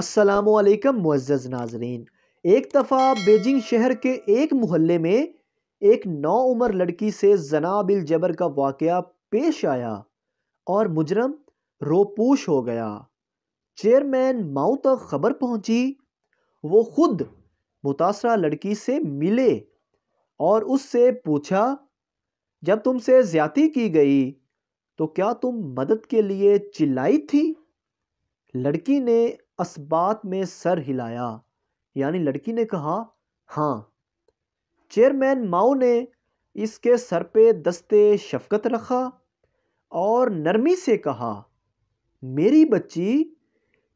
असलकम मुआज़ नाजरीन एक दफ़ा बेजिंग शहर के एक मोहल्ले में एक नौ उम्र लड़की से जनाबिल जबर का वाक़ पेश आया और मुजरम रोपूश हो गया चेयरमैन माऊ तक खबर पहुंची वो खुद मुतासरा लड़की से मिले और उससे पूछा जब तुमसे ज्यादा की गई तो क्या तुम मदद के लिए चिल्लाई थी लड़की ने असबात में सर हिलाया यानी लड़की ने कहा हाँ चेयरमैन माओ ने इसके सर पे दस्ते शफकत रखा और नरमी से कहा मेरी बच्ची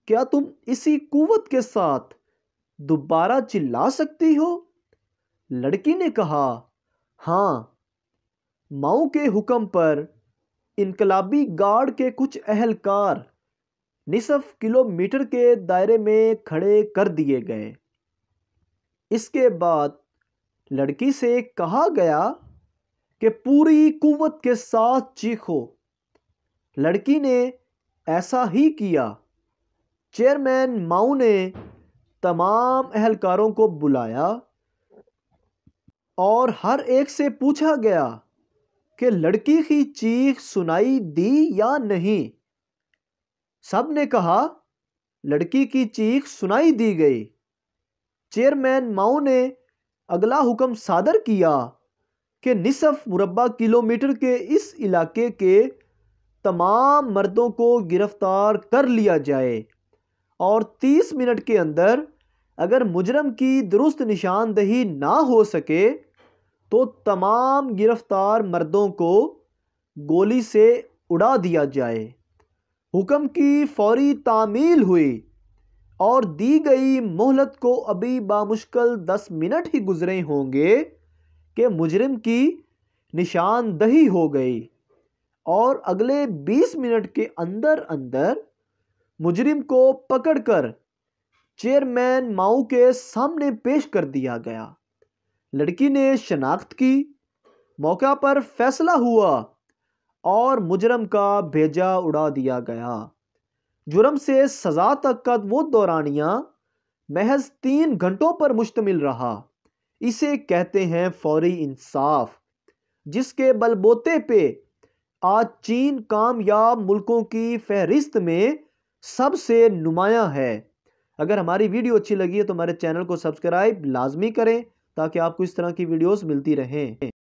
क्या तुम इसी कुवत के साथ दोबारा चिल्ला सकती हो लड़की ने कहा हाँ माओ के हुक्म पर इनकलाबी गार्ड के कुछ अहलकार निसफ किलोमीटर के दायरे में खड़े कर दिए गए इसके बाद लड़की से कहा गया कि पूरी कुवत के साथ चीखो लड़की ने ऐसा ही किया चेयरमैन माऊ ने तमाम अहलकारों को बुलाया और हर एक से पूछा गया कि लड़की की चीख सुनाई दी या नहीं सब ने कहा लड़की की चीख सुनाई दी गई चेयरमैन माओ ने अगला हुक्म सादर किया कि निसफ मुरबा किलोमीटर के इस इलाके के तमाम मर्दों को गिरफ्तार कर लिया जाए और 30 मिनट के अंदर अगर मुजरम की दुरुस्त निशानदही ना हो सके तो तमाम गिरफ्तार मर्दों को गोली से उड़ा दिया जाए हुक्म की फौरी तामील हुई और दी गई मोहलत को अभी बामुश्किल दस मिनट ही गुजरे होंगे कि मुजरिम की निशानदही हो गई और अगले बीस मिनट के अंदर अंदर मुजरिम को पकड़कर चेयरमैन माऊ के सामने पेश कर दिया गया लड़की ने शनाख्त की मौका पर फैसला हुआ और मुजरम का भेजा उड़ा दिया गया जुर्म से सज़ा तक का वो दौरानिया महज तीन घंटों पर मुश्तमिल रहा इसे कहते हैं फौरी इंसाफ जिसके बलबोते पे आज चीन कामयाब मुल्कों की फहरिस्त में सबसे नुमाया है अगर हमारी वीडियो अच्छी लगी है तो हमारे चैनल को सब्सक्राइब लाजमी करें ताकि आपको इस तरह की वीडियोस मिलती रहें